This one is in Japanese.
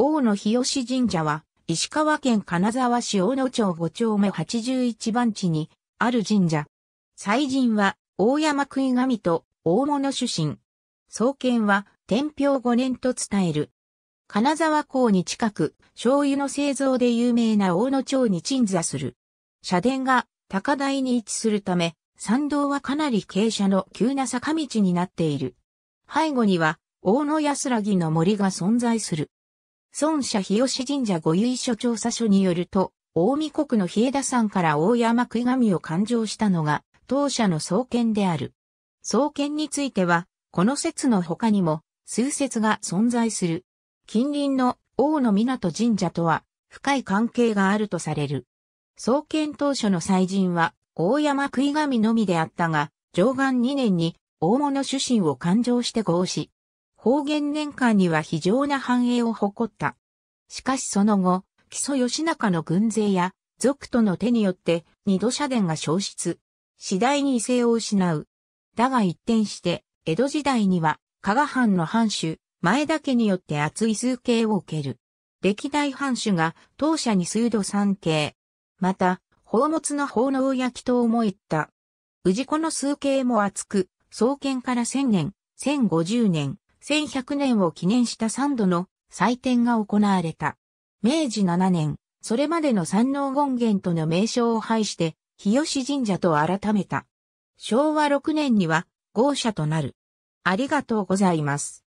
大野日吉神社は、石川県金沢市大野町五丁目八十一番地にある神社。祭神は、大山食神と大物主神。創建は、天平五年と伝える。金沢港に近く、醤油の製造で有名な大野町に鎮座する。社殿が高台に位置するため、参道はかなり傾斜の急な坂道になっている。背後には、大野安らぎの森が存在する。孫社日吉神社御遺書調査書によると、大見国の日枝山から大山い神を勘定したのが、当社の創建である。創建については、この説の他にも、数説が存在する。近隣の大野港神社とは、深い関係があるとされる。創建当初の祭神は、大山い神のみであったが、上岸2年に、大物主神を勘定して合祀。方言年間には非常な繁栄を誇った。しかしその後、木曽義仲の軍勢や、族との手によって二度社殿が消失。次第に威勢を失う。だが一転して、江戸時代には、加賀藩の藩主、前田家によって厚い数形を受ける。歴代藩主が当社に数度参形。また、宝物の奉納焼きと思えった。氏子の数形も厚く、創建から千年、千五十年、1100年を記念した3度の祭典が行われた。明治7年、それまでの山王権現との名称を廃して、日吉神社と改めた。昭和6年には、豪社となる。ありがとうございます。